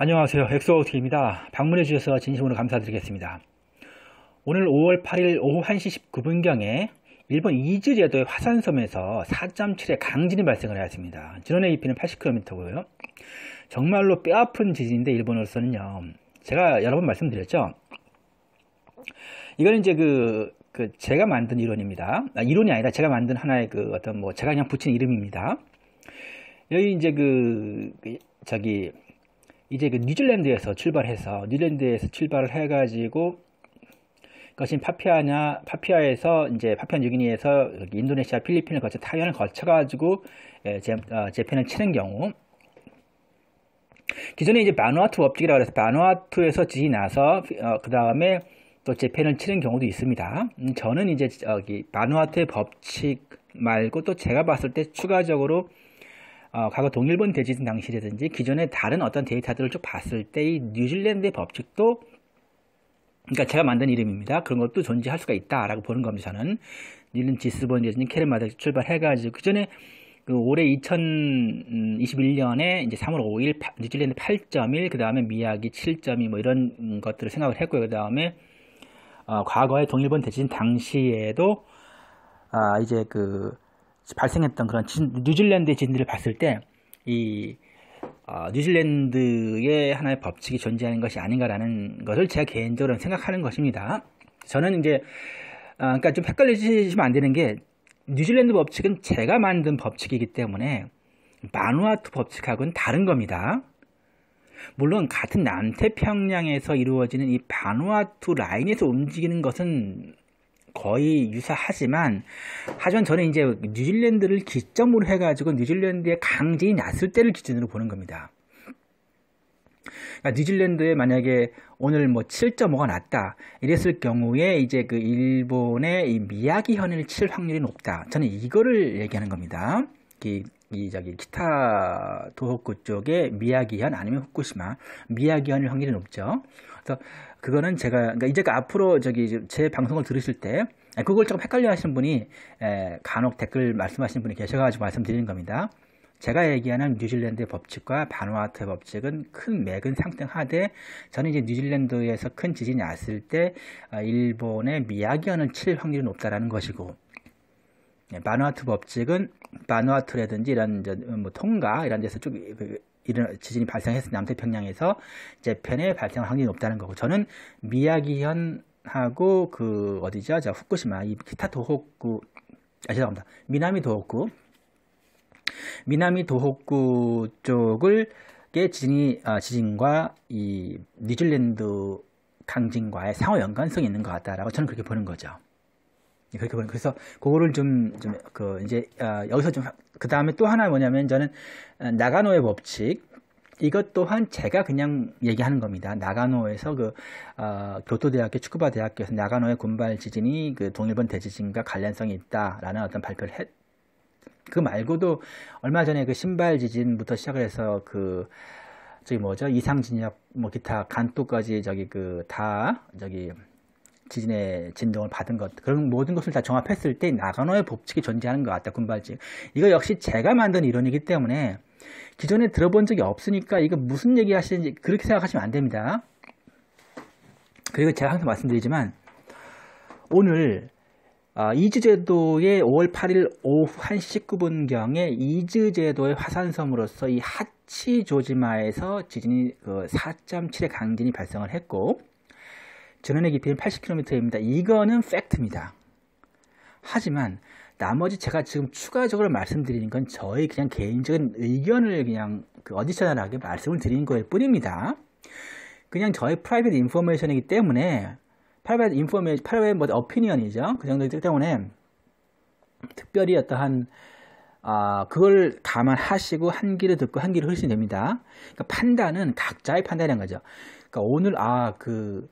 안녕하세요. 엑소아웃입니다. 방문해 주셔서 진심으로 감사드리겠습니다. 오늘 5월 8일 오후 1시 19분경에 일본 이즈 제도의 화산섬에서 4.7의 강진이 발생을 하였습니다. 지난해 입히는 80km고요. 정말로 뼈아픈 지진인데 일본으로서는요. 제가 여러 번 말씀드렸죠. 이거는 이제 그, 그 제가 만든 이론입니다. 아, 이론이 아니라 제가 만든 하나의 그 어떤 뭐 제가 그냥 붙인 이름입니다. 여기 이제 그, 그 저기 이제 그 뉴질랜드에서 출발해서 뉴질랜드에서 출발을 해가지고 그것이 파피아냐 파피아에서 이제 파피아 뉴기니에서 인도네시아 필리핀을 거쳐 타이완을 거쳐가지고 예, 제, 어, 재팬을 치는 경우 기존에 이제 바누아투 법칙이라고 해서 바누아투에서 지이 나서 어, 그 다음에 또제팬을 치는 경우도 있습니다. 음, 저는 이제 저기 어, 바누아투의 법칙 말고 또 제가 봤을 때 추가적으로 어, 과거 동일본 대지진 당시라든지 기존의 다른 어떤 데이터들을 쭉 봤을 때 이 뉴질랜드의 법칙도 그러니까 제가 만든 이름입니다. 그런 것도 존재할 수가 있다라고 보는 겁니다. 저는 닐은 지스본 대지진 캐르마다 출발해가지고 그 전에 그 올해 2021년에 이제 3월 5일 뉴질랜드 8.1, 그 다음에 미야기 7.2 뭐 이런 것들을 생각을 했고요. 그 다음에 어, 과거의 동일본 대지진 당시에도 아 이제 그 발생했던 그런 진, 뉴질랜드의 진들을 봤을 때이 어, 아, 뉴질랜드의 하나의 법칙이 존재하는 것이 아닌가라는 것을 제가 개인적으로 생각하는 것입니다. 저는 이제 어, 그러니까 좀 헷갈리시면 안 되는 게 뉴질랜드 법칙은 제가 만든 법칙이기 때문에 마누아투 법칙하고는 다른 겁니다. 물론 같은 남태평양에서 이루어지는 이 바누아투 라인에서 움직이는 것은 거의 유사하지만 하지만 저는 이제 뉴질랜드를 기점으로 해가지고 뉴질랜드의 강제인 났을 때를 기준으로 보는 겁니다. 그러니까 뉴질랜드에 만약에 오늘 뭐 7.5가 났다 이랬을 경우에 이제 그 일본의 이 미야기 현을 칠 확률이 높다. 저는 이거를 얘기하는 겁니다. 이, 이 저기 기타 도호쿠 쪽에 미야기현 아니면 후쿠시마 미야기현일 확률이 높죠. 그래서 그거는 제가 그러니까 이제 그 앞으로 저기 제 방송을 들으실 때 예, 그걸 조금 헷갈려 하시는 분이 예, 간혹 댓글 말씀하시는 분이 계셔가지고 말씀드리는 겁니다. 제가 얘기하는 뉴질랜드의 법칙과 바누아트의 법칙은 큰 맥은 상등하되 저는 이제 뉴질랜드에서 큰 지진이 났을 때 아, 일본의 미야기현을 칠 확률이 높다라는 것이고 예, 바누아트 법칙은 바누아트라든지 이런 이제 음, 뭐 통가 이런 데서 쭉 그, 그 이런 지진이 발생했을 때 남태평양에서 재편에 발생할 확률이 높다는 거고 저는 미야기현 하고 그 어디죠? 자 후쿠시마 이 기타 도호쿠 아 죄송합니다. 미나미 도호쿠 미나미 도호쿠 쪽을 게 지진이 아, 지진과 이 뉴질랜드 강진과의 상호 연관성이 있는 것 같다라고 저는 그렇게 보는 거죠. 예, 그렇게 보는 그래서 그거를 좀 좀 그 이제 아, 여기서 좀그 다음에 또 하나 뭐냐면 저는 아, 나가노의 법칙 이것 또한 제가 그냥 얘기하는 겁니다. 나가노에서 그 어, 교토대학교 축구바 대학교에서 나가노의 군발 지진이 그 동일본 대지진과 관련성이 있다라는 어떤 발표를 했. 그 말고도 얼마 전에 그 신발 지진부터 시작을 해서 그 저기 뭐죠 이상진역 뭐 기타 간도까지 저기 그 다 저기 지진의 진동을 받은 것 그런 모든 것을 다 종합했을 때 나가노의 법칙이 존재하는 것 같다 군발질 이거 역시 제가 만든 이론이기 때문에 기존에 들어본 적이 없으니까 이거 무슨 얘기 하시는지 그렇게 생각하시면 안 됩니다 그리고 제가 항상 말씀드리지만 오늘 아, 이즈제도의 5월 8일 오후 1시 19분경에 이즈제도의 화산섬으로서 이 하치조지마에서 지진이 4.7의 그 강진이 발생을 했고 전원의 깊이는 80km입니다. 이거는 팩트입니다. 하지만 나머지 제가 지금 추가적으로 말씀드리는 건 저의 그냥 개인적인 의견을 그냥 그어디셔나하게 말씀을 드리는 거일 뿐입니다. 그냥 저의 프라이빗 인포메이션이기 때문에 프라이빗 인포메이션, 프라이빗 뭐 어피니언이죠. 그 정도이기 때문에 특별히 어떠한 아, 그걸 감안하시고 한 귀를 듣고 한 귀를 흐르시면 됩니다. 그러니까 판단은 각자의 판단인 거죠. 그러니까 오늘 아그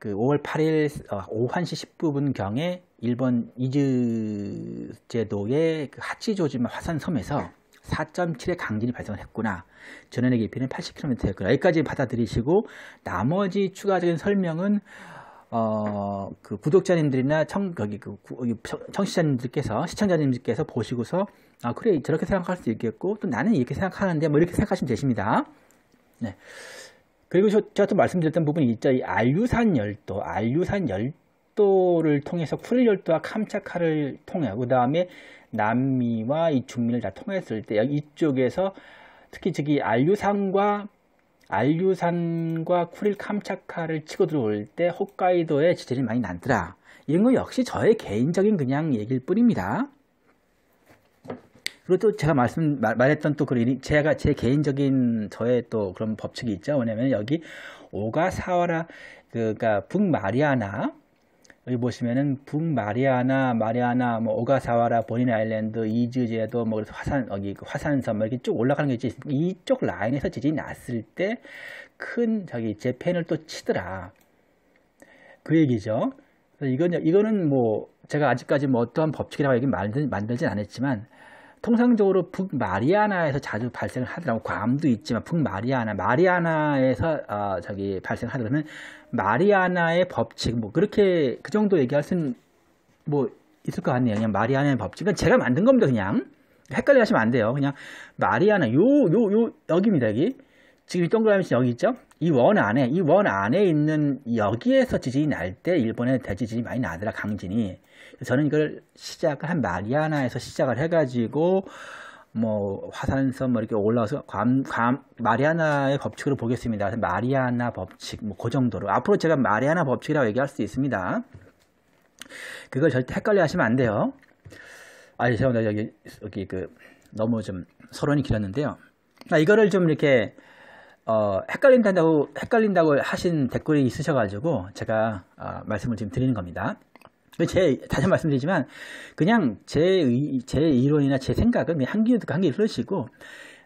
그 5월 8일 어, 오후 1시 10분 경에 일본 이즈 제도의 그 하치조지마 화산섬에서 4.7의 강진이 발생했구나. 전원의 깊이는 80km였구나. 여기까지 받아들이시고 나머지 추가적인 설명은 어, 그 구독자님들이나 청, 거기, 그, 청취자님들께서, 시청자님들께서 보시고서, 아, 그래, 저렇게 생각할 수 있겠고, 또 나는 이렇게 생각하는데, 뭐 이렇게 생각하시면 되십니다. 네. 그리고 저한테 저 말씀드렸던 부분이 있죠. 이 알류산 열도, 알류산 열도를 통해서 쿠릴 열도와 캄차카를 통해, 그 다음에 남미와 이 중미를 다 통했을 때 이쪽에서 특히 저기 알류산과 알류산과 쿠릴 캄차카를 치고 들어올 때 홋카이도에 지진이 많이 난더라. 이런 거 역시 저의 개인적인 그냥 얘기일 뿐입니다. 그리고 또 제가 말씀 말, 말했던 또 그런 제가 제 개인적인 저의 또 그런 법칙이 있죠. 왜냐면 여기 오가 사와라 그니까 그러니까 북마리아나 여기 보시면은 북마리아나 마리아나 뭐 오가사와라 본인 아일랜드 이즈 제도 뭐 화산 여기 그 화산섬 뭐 이렇게 쭉 올라가는 게 있지 이쪽 라인에서 지진이 났을 때 큰 저기 재팬을 또 치더라 그 얘기죠. 이건 이거는 뭐 제가 아직까지 뭐 어떠한 법칙이라고 얘기 만들 만들진 않았지만 통상적으로 북마리아나에서 자주 발생을 하더라고 괌도 있지만 북마리아나 마리아나에서 어, 저기 발생하더라면 마리아나의 법칙 뭐 그렇게 그 정도 얘기할 수는 뭐 있을 것 같네요 그냥 마리아나의 법칙 은 그러니까 제가 만든 겁니다 그냥 헷갈려 하시면 안 돼요 그냥 마리아나 요 요 요 여기입니다 여기 지금 이 동그라미 여기 있죠? 이 원 안에, 이 원 안에 있는 여기에서 지진이 날 때 일본에 대지진이 많이 나더라, 강진이. 저는 이걸 시작을 한 마리아나에서 시작을 해가지고 뭐 화산섬 뭐 이렇게 올라와서 괌, 괌, 마리아나의 법칙으로 보겠습니다. 마리아나 법칙 뭐 그 정도로 앞으로 제가 마리아나 법칙이라고 얘기할 수 있습니다. 그걸 절대 헷갈려 하시면 안 돼요. 아니 죄송합니다. 여기 여기 그 너무 좀 서론이 길었는데요. 나 아, 이거를 좀 이렇게 어, 헷갈린다고, 헷갈린다고 하신 댓글이 있으셔가지고 제가 어, 말씀을 지금 드리는 겁니다. 제, 다시 말씀드리지만 그냥 제, 제 이론이나 제 생각은 한냥 한기 한기 흐르시고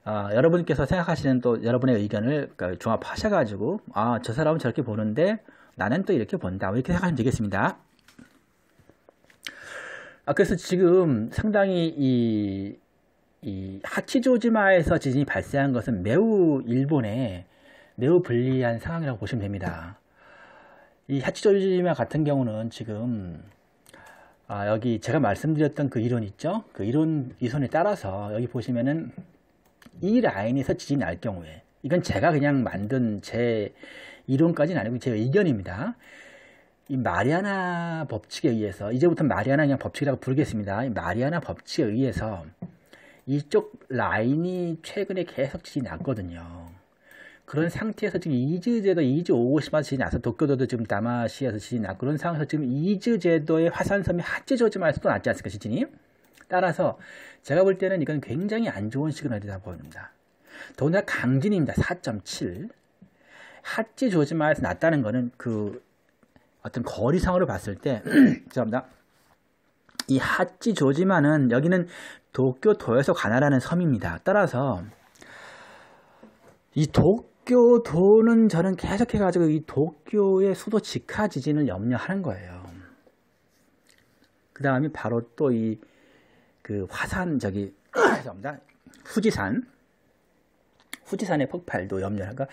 어, 여러분께서 생각하시는 또 여러분의 의견을 그러니까 종합하셔가지고 아 저 사람은 저렇게 보는데 나는 또 이렇게 본다 뭐 이렇게 생각하시면 되겠습니다. 아, 그래서 지금 상당히 이이 하치조지마에서 지진이 발생한 것은 매우 일본에 매우 불리한 상황이라고 보시면 됩니다. 이 하치조지마 같은 경우는 지금 아 여기 제가 말씀드렸던 그 이론 있죠? 그 이론 이론에 따라서 여기 보시면은 이 라인에서 지진이 날 경우에 이건 제가 그냥 만든 제 이론까지는 아니고 제 의견입니다. 이 마리아나 법칙에 의해서 이제부터 마리아나 그냥 법칙이라고 부르겠습니다. 이 마리아나 법칙에 의해서 이쪽 라인이 최근에 계속 지진이 났거든요. 그런 상태에서 지금 이즈제도, 이즈 오고시마 지진이 나서 도쿄도도 지금 다마시에서 지진이 났고 그런 상황에서 지금 이즈제도의 화산섬이 하체조지마에서 또 났지 않습니까, 시진이 따라서 제가 볼 때는 이건 굉장히 안 좋은 시그널이라고 봅니다. 더구나 강진입니다. 4.7. 하찌 조지마에서 났다는 거는 그 어떤 거리상으로 봤을 때, 죄송합니다. 이 하찌 조지마는 여기는 도쿄 도에서 가나라는 섬입니다. 따라서 이 도쿄 도는 저는 계속해 가지고 이 도쿄의 수도 직하 지진을 염려하는 거예요. 그 다음에 바로 또 이 그 화산 저기 죄송합니다. 후지산 후지산의 폭발도 염려하니까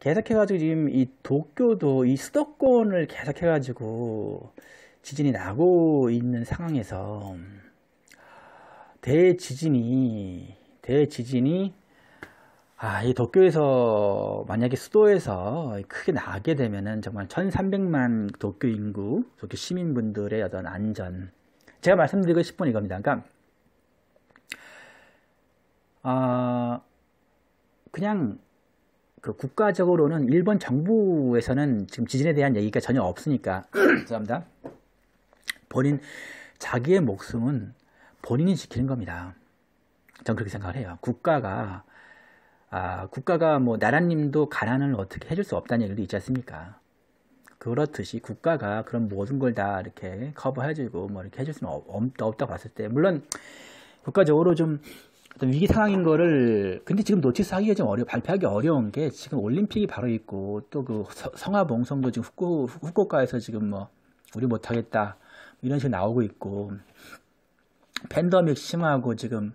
계속해 가지고 지금 이 도쿄도 이 수도권을 계속해 가지고 지진이 나고 있는 상황에서 대지진이 대지진이 아, 이 도쿄에서 만약에 수도에서 크게 나게 되면은 정말 1,300만 도쿄 인구, 도쿄 시민분들의 어떤 안전. 제가 말씀드리고 싶은 이겁니다. 그러니까 아, 그냥 그 국가적으로는 일본 정부에서는 지금 지진에 대한 얘기가 전혀 없으니까 죄송합니다. 본인 자기의 목숨은 본인이 지키는 겁니다. 전 그렇게 생각을 해요. 국가가 아, 국가가 뭐 나라님도 가난을 어떻게 해줄 수 없다는 얘기도 있지 않습니까? 그렇듯이 국가가 그런 모든 걸 다 이렇게 커버해주고 뭐 이렇게 해줄 수는 없, 없다고 봤을 때 물론 국가적으로 좀 위기 상황인 거를 근데 지금 노티스 하기가 좀 어려 발표하기 어려운 게 지금 올림픽이 바로 있고 또 그 성화봉송도 지금 후쿠, 후쿠오카에서 지금 뭐 우리 못하겠다 이런 식으로 나오고 있고 팬더믹 심하고 지금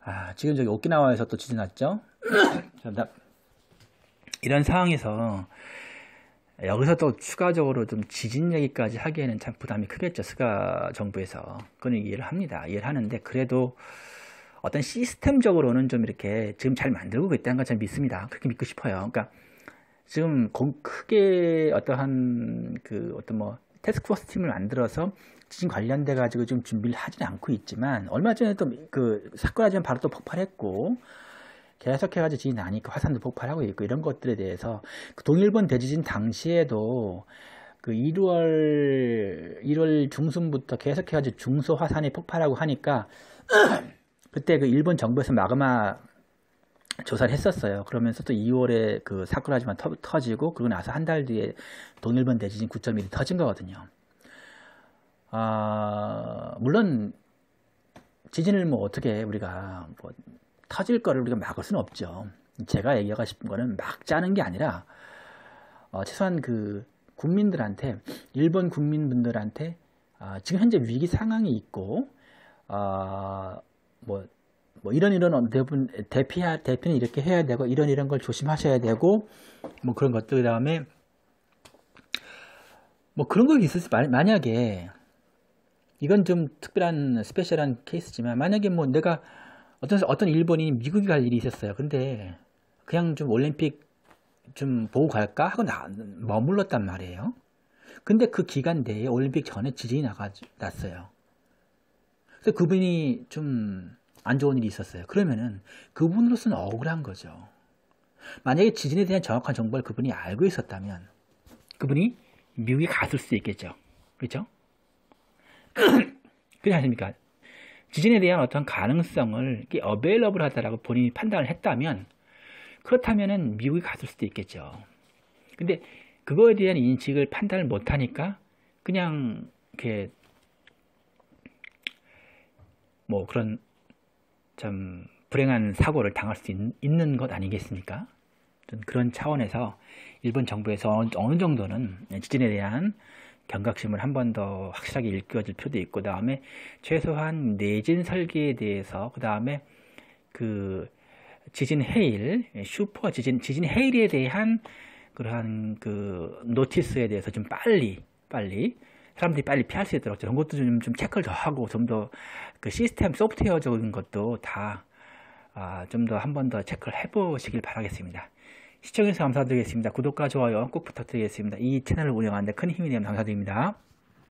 아 지금 저기 오키나와에서 또 지진 났죠? 이런 상황에서 여기서 또 추가적으로 좀 지진 얘기까지 하기에는 참 부담이 크겠죠. 스가 정부에서. 그건 이해를 합니다. 이해를 하는데 그래도 어떤 시스템적으로는 좀 이렇게 지금 잘 만들고 있다는 걸 참 믿습니다. 그렇게 믿고 싶어요. 그러니까 지금 크게 어떠한 그 어떤 뭐 테스크포스 팀을 만들어서 지진 관련돼 가지고 좀 준비를 하지는 않고 있지만 얼마 전에 또그 사건 하지만 바로 또 폭발했고 계속해가지고 지진이 나니까 화산도 폭발하고 있고 이런 것들에 대해서 그 동일본 대지진 당시에도 그 1월 1월 중순부터 계속해가지고 중소 화산이 폭발하고 하니까 그때 그 일본 정부에서 마그마 조사를 했었어요. 그러면서 또 2월에 그 사쿠라지만 터, 지고 그러고 나서 한 달 뒤에 동일본 대지진 9.1이 터진 거거든요. 아, 물론 지진을 뭐 어떻게 우리가 뭐 터질 거를 우리가 막을 수는 없죠. 제가 얘기하고 싶은 거는 막 짜는 게 아니라 어, 최소한 그 국민들한테 일본 국민분들한테 어, 지금 현재 위기 상황이 있고 어, 뭐뭐 이런 이런 대분 대피하 대피는 이렇게 해야 되고 이런 이런 걸 조심하셔야 되고 뭐 그런 것들 그다음에 뭐 그런 거 있을 수 만약에 이건 좀 특별한 스페셜한 케이스지만 만약에 뭐 내가 어떤 어떤 일본이 미국에 갈 일이 있었어요. 근데 그냥 좀 올림픽 좀 보고 갈까 하고 나, 머물렀단 말이에요. 근데 그 기간 내에 올림픽 전에 지진이 나가, 났어요. 그래서 그분이 좀안 좋은 일이 있었어요. 그러면은 그분으로서는 억울한 거죠. 만약에 지진에 대한 정확한 정보를 그분이 알고 있었다면 그분이 미국에 갔을 수 있겠죠. 그렇죠? 그렇지 않습니까? 지진에 대한 어떤 가능성을 어베일러블 하다라고 본인이 판단을 했다면 그렇다면은 미국에 갔을 수도 있겠죠. 근데 그거에 대한 인식을 판단을 못 하니까 그냥 이렇게 뭐 그런 참 불행한 사고를 당할 수 있, 있는 것 아니겠습니까? 그런 차원에서 일본 정부에서 어느 정도는 지진에 대한 경각심을 한 번 더 확실하게 일깨워줄 필요도 있고, 그 다음에 최소한 내진 설계에 대해서, 그 다음에 그 지진 해일, 슈퍼 지진, 지진 해일에 대한 그러한 그 노티스에 대해서 좀 빨리, 빨리 사람들이 빨리 피할 수 있도록 그런 것도 좀, 좀 체크를 더 하고 좀 더 그 시스템 소프트웨어적인 것도 다 아, 좀 더 한 번 더 체크를 해보시길 바라겠습니다. 시청해주셔서 감사드리겠습니다. 구독과 좋아요 꼭 부탁드리겠습니다. 이 채널을 운영하는데 큰 힘이 되면 감사드립니다.